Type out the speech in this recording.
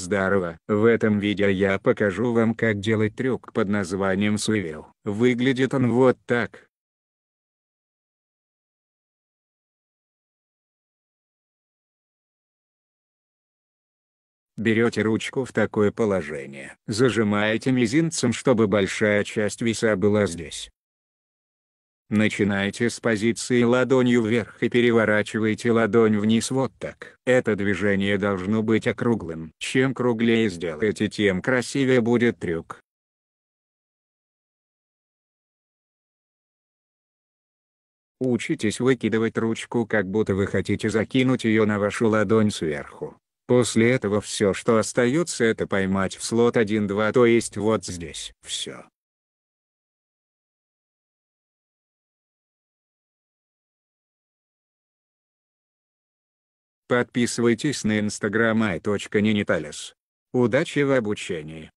Здорово! В этом видео я покажу вам как делать трюк под названием суевел. Выглядит он вот так. Берете ручку в такое положение. Зажимаете мизинцем чтобы большая часть веса была здесь. Начинайте с позиции ладонью вверх и переворачивайте ладонь вниз вот так. Это движение должно быть округлым. Чем круглее сделаете, тем красивее будет трюк. Учитесь выкидывать ручку как будто вы хотите закинуть ее на вашу ладонь сверху. После этого все что остается это поймать в слот 1-2 то есть вот здесь. Все. Подписывайтесь на инстаграм i.ninitalis. Удачи в обучении!